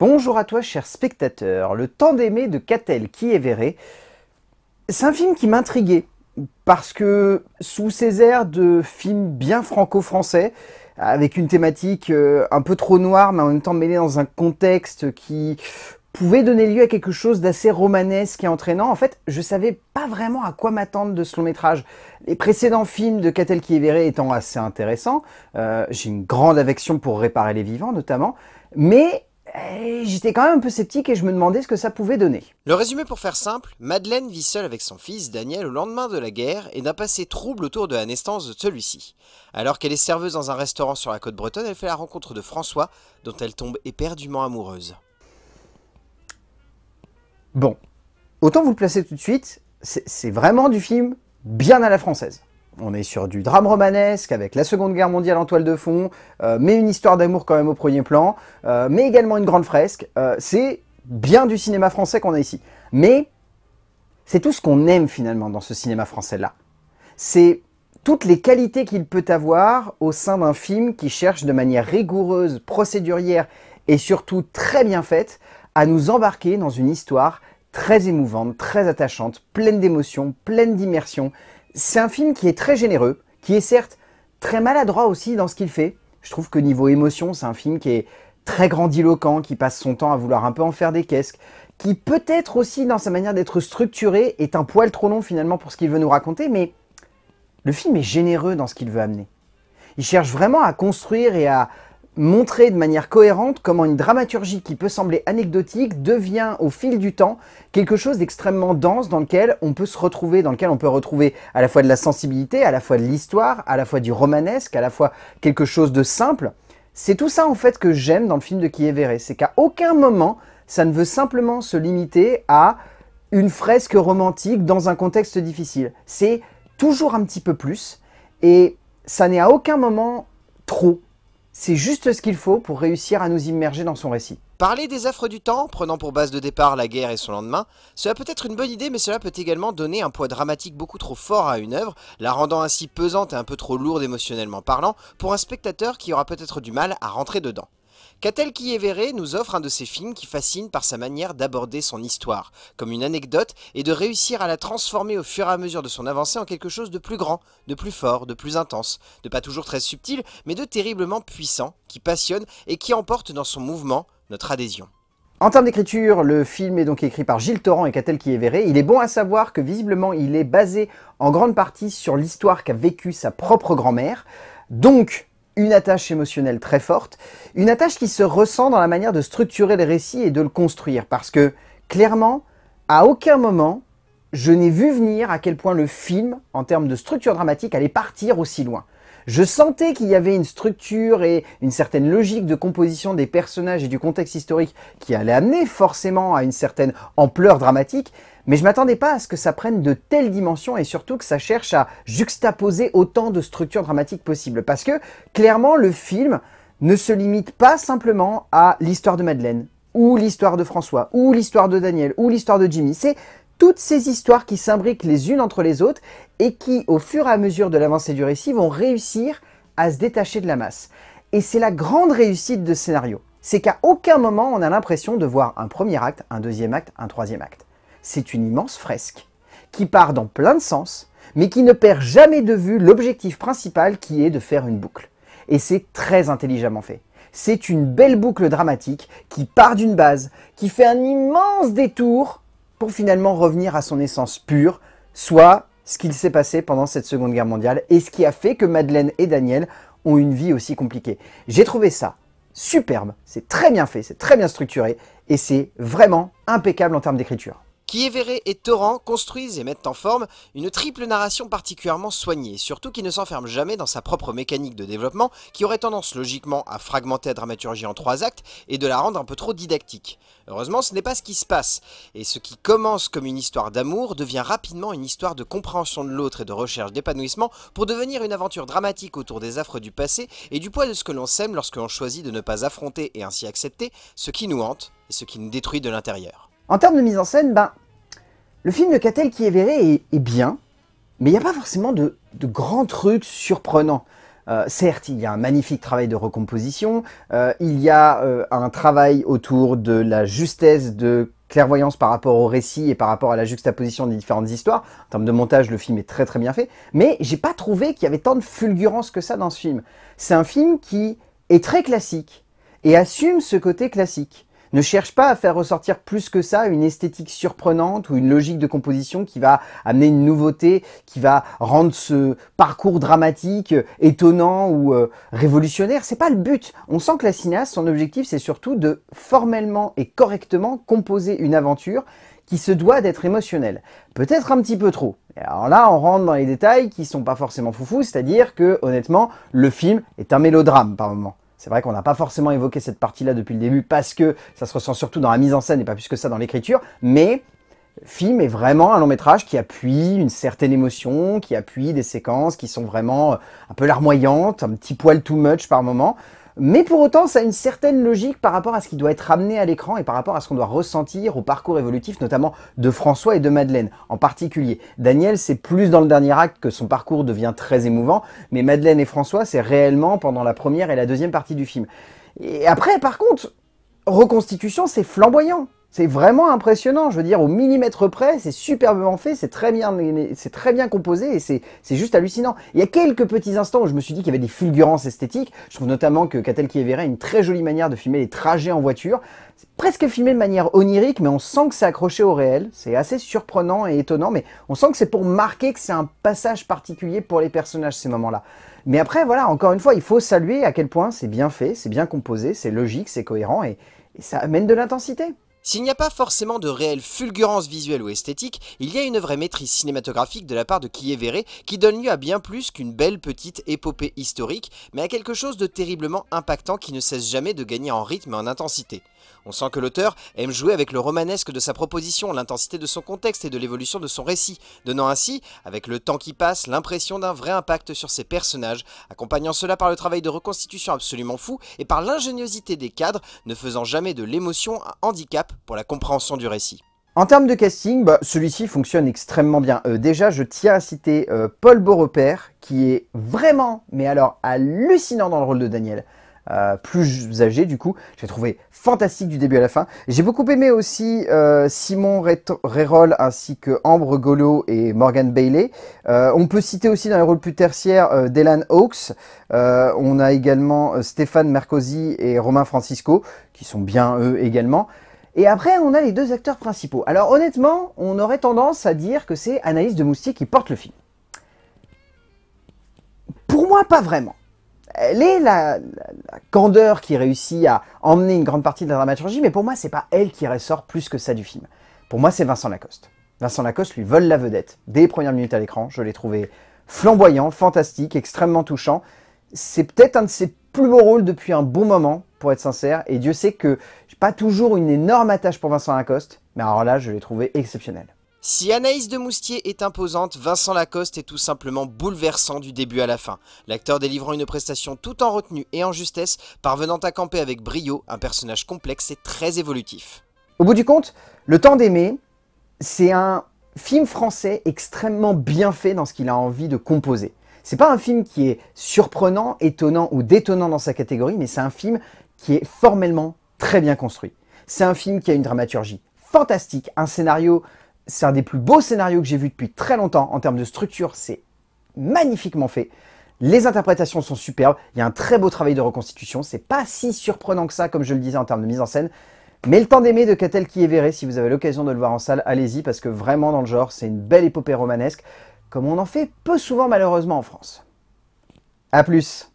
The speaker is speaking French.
Bonjour à toi, cher spectateur. Le temps d'aimer de Catel qui est verré. C'est un film qui m'intriguait parce que sous ces airs de film bien franco-français, avec une thématique euh, un peu trop noire, mais en même temps mêlée dans un contexte qui pouvait donner lieu à quelque chose d'assez romanesque et entraînant. En fait, je savais pas vraiment à quoi m'attendre de ce long métrage. Les précédents films de Catel qui est verré étant assez intéressants, euh, j'ai une grande affection pour réparer les vivants notamment, mais J'étais quand même un peu sceptique et je me demandais ce que ça pouvait donner. Le résumé pour faire simple, Madeleine vit seule avec son fils Daniel au lendemain de la guerre et d'un passé trouble autour de la naissance de celui-ci. Alors qu'elle est serveuse dans un restaurant sur la côte bretonne, elle fait la rencontre de François, dont elle tombe éperdument amoureuse. Bon, autant vous le placer tout de suite, c'est vraiment du film bien à la française on est sur du drame romanesque avec la Seconde Guerre mondiale en toile de fond, euh, mais une histoire d'amour quand même au premier plan, euh, mais également une grande fresque. Euh, c'est bien du cinéma français qu'on a ici. Mais c'est tout ce qu'on aime finalement dans ce cinéma français-là. C'est toutes les qualités qu'il peut avoir au sein d'un film qui cherche de manière rigoureuse, procédurière et surtout très bien faite à nous embarquer dans une histoire très émouvante, très attachante, pleine d'émotions, pleine d'immersion c'est un film qui est très généreux, qui est certes très maladroit aussi dans ce qu'il fait. Je trouve que niveau émotion, c'est un film qui est très grandiloquent, qui passe son temps à vouloir un peu en faire des casques, qui peut-être aussi dans sa manière d'être structuré est un poil trop long finalement pour ce qu'il veut nous raconter, mais le film est généreux dans ce qu'il veut amener. Il cherche vraiment à construire et à, montrer de manière cohérente comment une dramaturgie qui peut sembler anecdotique devient au fil du temps quelque chose d'extrêmement dense dans lequel on peut se retrouver, dans lequel on peut retrouver à la fois de la sensibilité, à la fois de l'histoire, à la fois du romanesque, à la fois quelque chose de simple. C'est tout ça en fait que j'aime dans le film de Kieveré. c'est qu'à aucun moment ça ne veut simplement se limiter à une fresque romantique dans un contexte difficile. C'est toujours un petit peu plus et ça n'est à aucun moment trop c'est juste ce qu'il faut pour réussir à nous immerger dans son récit. Parler des affres du temps, prenant pour base de départ la guerre et son lendemain, cela peut être une bonne idée mais cela peut également donner un poids dramatique beaucoup trop fort à une œuvre, la rendant ainsi pesante et un peu trop lourde émotionnellement parlant pour un spectateur qui aura peut-être du mal à rentrer dedans. Catel Kievere nous offre un de ces films qui fascine par sa manière d'aborder son histoire, comme une anecdote, et de réussir à la transformer au fur et à mesure de son avancée en quelque chose de plus grand, de plus fort, de plus intense, de pas toujours très subtil, mais de terriblement puissant, qui passionne et qui emporte dans son mouvement notre adhésion. En termes d'écriture, le film est donc écrit par Gilles Torrent et Catel verré. Il est bon à savoir que visiblement il est basé en grande partie sur l'histoire qu'a vécue sa propre grand-mère. Donc, une attache émotionnelle très forte, une attache qui se ressent dans la manière de structurer le récit et de le construire, parce que clairement, à aucun moment, je n'ai vu venir à quel point le film, en termes de structure dramatique, allait partir aussi loin. Je sentais qu'il y avait une structure et une certaine logique de composition des personnages et du contexte historique qui allait amener forcément à une certaine ampleur dramatique, mais je m'attendais pas à ce que ça prenne de telles dimensions et surtout que ça cherche à juxtaposer autant de structures dramatiques possibles. Parce que clairement, le film ne se limite pas simplement à l'histoire de Madeleine, ou l'histoire de François, ou l'histoire de Daniel, ou l'histoire de Jimmy. C'est toutes ces histoires qui s'imbriquent les unes entre les autres et qui, au fur et à mesure de l'avancée du récit, vont réussir à se détacher de la masse. Et c'est la grande réussite de ce scénario. C'est qu'à aucun moment on a l'impression de voir un premier acte, un deuxième acte, un troisième acte c'est une immense fresque, qui part dans plein de sens, mais qui ne perd jamais de vue l'objectif principal qui est de faire une boucle. Et c'est très intelligemment fait. C'est une belle boucle dramatique qui part d'une base, qui fait un immense détour pour finalement revenir à son essence pure, soit ce qu'il s'est passé pendant cette Seconde Guerre mondiale et ce qui a fait que Madeleine et Daniel ont une vie aussi compliquée. J'ai trouvé ça superbe, c'est très bien fait, c'est très bien structuré et c'est vraiment impeccable en termes d'écriture qui Kievere et Torrent construisent et mettent en forme une triple narration particulièrement soignée, surtout qui ne s'enferme jamais dans sa propre mécanique de développement qui aurait tendance logiquement à fragmenter la dramaturgie en trois actes et de la rendre un peu trop didactique. Heureusement, ce n'est pas ce qui se passe, et ce qui commence comme une histoire d'amour devient rapidement une histoire de compréhension de l'autre et de recherche d'épanouissement pour devenir une aventure dramatique autour des affres du passé et du poids de ce que l'on sème lorsque l'on choisit de ne pas affronter et ainsi accepter ce qui nous hante et ce qui nous détruit de l'intérieur. En termes de mise en scène, ben, le film de Catel qui est verré est, bien, mais il n'y a pas forcément de, grands trucs surprenants. Euh, certes, il y a un magnifique travail de recomposition, euh, il y a euh, un travail autour de la justesse de clairvoyance par rapport au récit et par rapport à la juxtaposition des différentes histoires. En termes de montage, le film est très très bien fait, mais j'ai pas trouvé qu'il y avait tant de fulgurance que ça dans ce film. C'est un film qui est très classique et assume ce côté classique. Ne cherche pas à faire ressortir plus que ça une esthétique surprenante ou une logique de composition qui va amener une nouveauté, qui va rendre ce parcours dramatique étonnant ou euh, révolutionnaire. C'est pas le but. On sent que la cinéaste, son objectif, c'est surtout de formellement et correctement composer une aventure qui se doit d'être émotionnelle. Peut-être un petit peu trop. Alors là, on rentre dans les détails qui sont pas forcément foufous, c'est-à-dire que, honnêtement, le film est un mélodrame par moment. C'est vrai qu'on n'a pas forcément évoqué cette partie-là depuis le début parce que ça se ressent surtout dans la mise en scène et pas plus que ça dans l'écriture, mais film est vraiment un long métrage qui appuie une certaine émotion, qui appuie des séquences qui sont vraiment euh, un peu larmoyantes, un petit poil too much par moment, mais pour autant, ça a une certaine logique par rapport à ce qui doit être amené à l'écran et par rapport à ce qu'on doit ressentir au parcours évolutif, notamment de François et de Madeleine en particulier. Daniel, c'est plus dans le dernier acte que son parcours devient très émouvant, mais Madeleine et François, c'est réellement pendant la première et la deuxième partie du film. Et après, par contre, reconstitution, c'est flamboyant. C'est vraiment impressionnant, je veux dire, au millimètre près, c'est superbement fait, c'est très bien, c'est très bien composé et c'est juste hallucinant. Il y a quelques petits instants où je me suis dit qu'il y avait des fulgurances esthétiques. Je trouve notamment que qui a une très jolie manière de filmer les trajets en voiture. C'est presque filmé de manière onirique, mais on sent que c'est accroché au réel. C'est assez surprenant et étonnant, mais on sent que c'est pour marquer que c'est un passage particulier pour les personnages, ces moments-là. Mais après, voilà, encore une fois, il faut saluer à quel point c'est bien fait, c'est bien composé, c'est logique, c'est cohérent et ça amène de l'intensité. S'il n'y a pas forcément de réelle fulgurance visuelle ou esthétique, il y a une vraie maîtrise cinématographique de la part de Kievere qui donne lieu à bien plus qu'une belle petite épopée historique, mais à quelque chose de terriblement impactant qui ne cesse jamais de gagner en rythme et en intensité. On sent que l'auteur aime jouer avec le romanesque de sa proposition, l'intensité de son contexte et de l'évolution de son récit, donnant ainsi, avec le temps qui passe, l'impression d'un vrai impact sur ses personnages, accompagnant cela par le travail de reconstitution absolument fou et par l'ingéniosité des cadres, ne faisant jamais de l'émotion un handicap pour la compréhension du récit. En termes de casting, bah, celui-ci fonctionne extrêmement bien. Euh, déjà, je tiens à citer euh, Paul Beaurepaire, qui est vraiment, mais alors hallucinant dans le rôle de Daniel. Euh, plus âgé du coup. J'ai trouvé fantastique du début à la fin. J'ai beaucoup aimé aussi euh, Simon Reroll ainsi que Ambre Golo et Morgan Bailey. Euh, on peut citer aussi dans les rôles plus tertiaires Dylan Hawkes. on a également Stéphane Mercosi et Romain Francisco qui sont bien eux également. Et après, on a les deux acteurs principaux. Alors honnêtement, on aurait tendance à dire que c'est Analyse de Moustier qui porte le film. Pour moi, pas vraiment elle est la, candeur qui réussit à emmener une grande partie de la dramaturgie, mais pour moi, c'est pas elle qui ressort plus que ça du film. Pour moi, c'est Vincent Lacoste. Vincent Lacoste lui vole la vedette. Dès les premières minutes à l'écran, je l'ai trouvé flamboyant, fantastique, extrêmement touchant. C'est peut-être un de ses plus beaux rôles depuis un bon moment, pour être sincère, et Dieu sait que j'ai pas toujours une énorme attache pour Vincent Lacoste, mais alors là, je l'ai trouvé exceptionnel. Si Anaïs de Moustier est imposante, Vincent Lacoste est tout simplement bouleversant du début à la fin. L'acteur délivrant une prestation tout en retenue et en justesse, parvenant à camper avec brio un personnage complexe et très évolutif. Au bout du compte, Le Temps d'aimer, c'est un film français extrêmement bien fait dans ce qu'il a envie de composer. C'est pas un film qui est surprenant, étonnant ou détonnant dans sa catégorie, mais c'est un film qui est formellement très bien construit. C'est un film qui a une dramaturgie fantastique, un scénario c'est un des plus beaux scénarios que j'ai vu depuis très longtemps en termes de structure. C'est magnifiquement fait. Les interprétations sont superbes. Il y a un très beau travail de reconstitution. C'est pas si surprenant que ça, comme je le disais en termes de mise en scène. Mais le temps d'aimer de Catel qui est verré, si vous avez l'occasion de le voir en salle, allez-y parce que vraiment dans le genre, c'est une belle épopée romanesque, comme on en fait peu souvent malheureusement en France. A plus